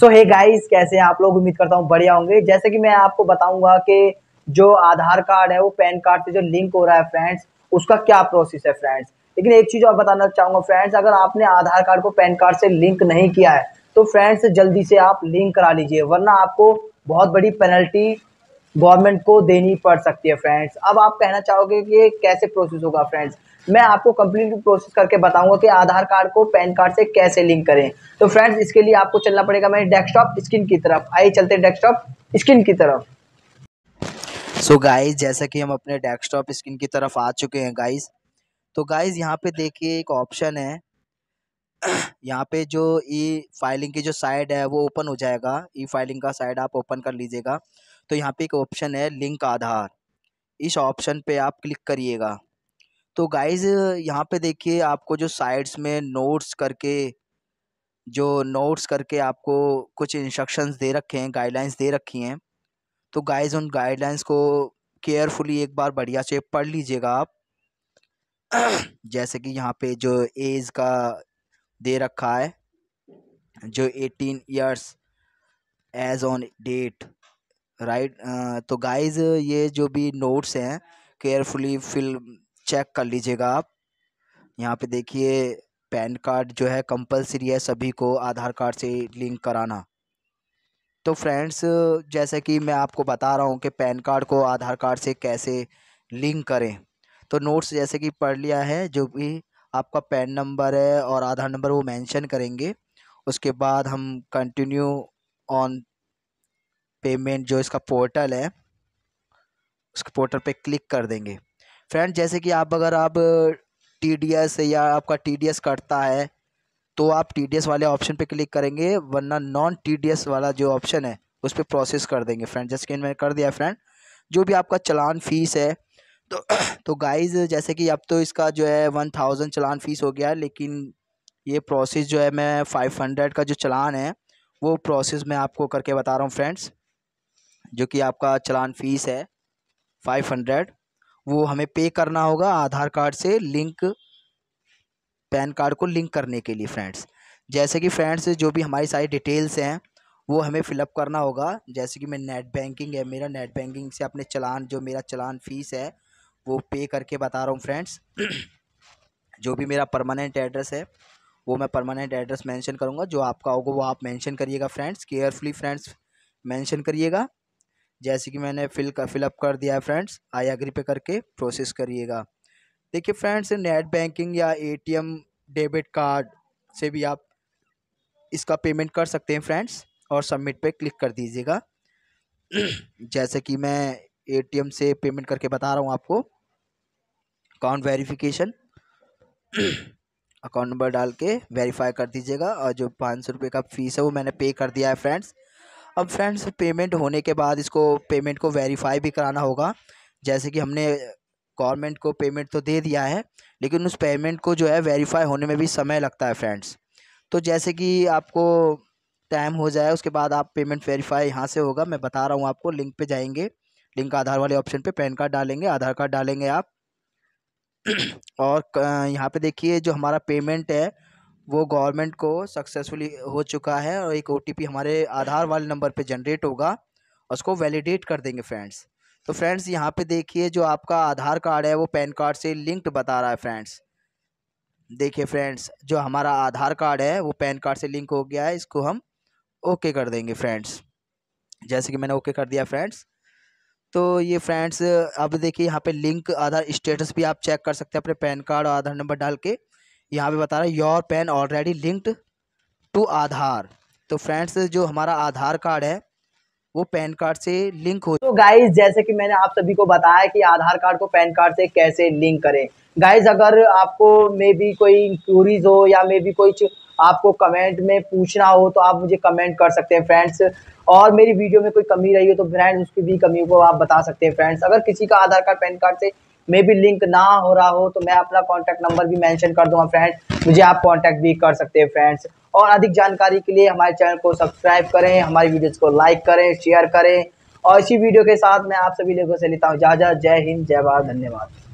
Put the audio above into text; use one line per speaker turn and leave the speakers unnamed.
सो hey guys कैसे हैं आप लोग उम्मीद करता हूँ बढ़िया होंगे जैसे कि मैं आपको बताऊंगा कि जो आधार कार्ड है वो पैन कार्ड से जो लिंक हो रहा है फ्रेंड्स उसका क्या प्रोसेस है फ्रेंड्स लेकिन एक चीज़ और बताना चाहूँगा फ्रेंड्स अगर आपने आधार कार्ड को पैन कार्ड से लिंक नहीं किया है तो फ्रेंड्स जल्दी से आप लिंक करा लीजिए वरना आपको बहुत बड़ी पेनल्टी गवर्नमेंट को देनी पड़ सकती है फ्रेंड्स अब आप कहना चाहोगे कि कैसे प्रोसेस होगा फ्रेंड्स मैं आपको कंप्लीट प्रोसेस करके बताऊंगा कि आधार कार्ड को पैन कार्ड से कैसे लिंक करें तो फ्रेंड्स इसके लिए आपको चलना पड़ेगा मेरे डेस्कटॉप स्क्रीन की तरफ आइए चलते डेस्कटॉप स्क्रीन की तरफ
सो so गाइज जैसा कि हम अपने डेस्कटॉप स्क्रीन की तरफ आ चुके हैं गाइज तो गाइज यहाँ पे देखिए एक ऑप्शन है यहाँ पे जो ई फाइलिंग की जो साइड है वो ओपन हो जाएगा ई फाइलिंग का साइड आप ओपन कर लीजिएगा तो यहाँ पे एक ऑप्शन है लिंक आधार इस ऑप्शन पे आप क्लिक करिएगा तो गाइज़ यहाँ पे देखिए आपको जो साइड्स में नोट्स करके जो नोट्स करके आपको कुछ इंस्ट्रक्शंस दे रखे हैं गाइडलाइंस दे रखी हैं तो गाइज़ उन गाइडलाइंस को केयरफुली एक बार बढ़िया से पढ़ लीजिएगा आप जैसे कि यहाँ पे जो एज का दे रखा है जो eighteen years age on date right तो गाइज़ ये जो भी नोट्स हैं केयरफुली फिल चेक कर लीजिएगा आप यहाँ पे देखिए पैन कार्ड जो है कंपलसरी है सभी को आधार कार्ड से लिंक कराना तो फ्रेंड्स जैसे कि मैं आपको बता रहा हूँ कि पैन कार्ड को आधार कार्ड से कैसे लिंक करें तो नोट्स जैसे कि पढ़ लिया है जो भी आपका पैन नंबर है और आधार नंबर वो मेंशन करेंगे उसके बाद हम कंटिन्यू ऑन पेमेंट जो इसका पोर्टल है उसके पोर्टल पे क्लिक कर देंगे फ्रेंड जैसे कि आप अगर आप टी डी एस या आपका टी डी एस कटता है तो आप टी डी एस वाले ऑप्शन पे क्लिक करेंगे वरना नॉन टी डी एस वाला जो ऑप्शन है उस पर प्रोसेस कर देंगे फ्रेंड जैसे कि मैंने कर दिया फ्रेंड जो भी आपका चलान फ़ीस है तो तो गाइज जैसे कि अब तो इसका जो है वन थाउजेंड चलान फ़ीस हो गया है लेकिन ये प्रोसेस जो है मैं फाइव हंड्रेड का जो चलान है वो प्रोसेस मैं आपको करके बता रहा हूँ फ्रेंड्स जो कि आपका चलान फ़ीस है फाइव हंड्रेड वो हमें पे करना होगा आधार कार्ड से लिंक पैन कार्ड को लिंक करने के लिए फ्रेंड्स जैसे कि फ्रेंड्स जो भी हमारी सारी डिटेल्स हैं वो हमें फिलअप करना होगा जैसे कि मैं नेट बैंकिंग है मेरा नेट बैंकिंग से अपने चलान जो मेरा चलान फ़ीस है वो पे करके बता रहा हूँ फ्रेंड्स जो भी मेरा परमानेंट एड्रेस है वो मैं परमानेंट एड्रेस मेंशन करूँगा जो आपका होगा वो आप मेंशन करिएगा फ्रेंड्स केयरफुली फ्रेंड्स मेंशन करिएगा जैसे कि मैंने फिल का फिलअप कर दिया है फ्रेंड्स आई एग्री पे करके प्रोसेस करिएगा देखिए फ्रेंड्स नेट बैंकिंग या एटीएम डेबिट कार्ड से भी आप इसका पेमेंट कर सकते हैं फ्रेंड्स और सबमिट पे क्लिक कर दीजिएगा जैसे कि मैं एटीएम से पेमेंट करके बता रहा हूँ आपको अकाउंट वेरिफिकेशन अकाउंट नंबर डाल के वेरीफाई कर दीजिएगा और जो पाँच सौ रुपये का फीस है वो मैंने पे कर दिया है फ्रेंड्स अब फ्रेंड्स पेमेंट होने के बाद इसको पेमेंट को वेरीफाई भी कराना होगा जैसे कि हमने गवर्नमेंट को पेमेंट तो दे दिया है लेकिन उस पेमेंट को जो है वेरीफाई होने में भी समय लगता है फ्रेंड्स तो जैसे कि आपको टाइम हो जाए उसके बाद आप पेमेंट वेरीफाई यहाँ से होगा मैं बता रहा हूँ आपको लिंक पे जाएंगे लिंक आधार वाले ऑप्शन पे पैन कार्ड डालेंगे आधार कार्ड डालेंगे आप और यहाँ पे देखिए जो हमारा पेमेंट है वो गवर्नमेंट को सक्सेसफुली हो चुका है और एक ओ हमारे आधार वाले नंबर पर जनरेट होगा उसको वैलिडेट कर देंगे फ्रेंड्स तो फ्रेंड्स यहाँ पे देखिए जो आपका आधार कार्ड है वो पैन कार्ड से लिंक्ड बता रहा है फ्रेंड्स देखिए फ्रेंड्स जो हमारा आधार कार्ड है वो पैन कार्ड से लिंक हो गया है इसको हम ओके कर देंगे फ्रेंड्स जैसे कि मैंने ओके कर दिया फ्रेंड्स तो ये फ्रेंड्स अब देखिए यहाँ पे लिंक आधार स्टेटस भी आप चेक कर सकते हैं अपने पैन कार्ड और आधार नंबर डाल के यहाँ पे बता रहा है your PAN already linked to Aadhaar तो फ्रेंड्स जो हमारा आधार कार्ड है वो पैन कार्ड से लिंक हो तो गाइज जैसे कि मैंने आप
सभी को बताया कि आधार कार्ड को पैन कार्ड से कैसे लिंक करें गाइज अगर आपको मे भी कोई इंक्वरीज हो या मे भी कोई आपको कमेंट में पूछना हो तो आप मुझे कमेंट कर सकते हैं फ्रेंड्स और मेरी वीडियो में कोई कमी रही हो तो फ्रेंड्स उसकी भी कमी को आप बता सकते हैं फ्रेंड्स अगर किसी का आधार कार्ड पैन कार्ड से मे भी लिंक ना हो रहा हो तो मैं अपना कॉन्टैक्ट नंबर भी मैंशन कर दूंगा फ्रेंड्स मुझे आप कॉन्टैक्ट भी कर सकते हैं फ्रेंड्स और अधिक जानकारी के लिए हमारे चैनल को सब्सक्राइब करें हमारी वीडियोज़ को लाइक करें शेयर करें और इसी वीडियो के साथ मैं आप सभी लोगों से लेता हूँ इजाज़त जय हिंद जय भारत धन्यवाद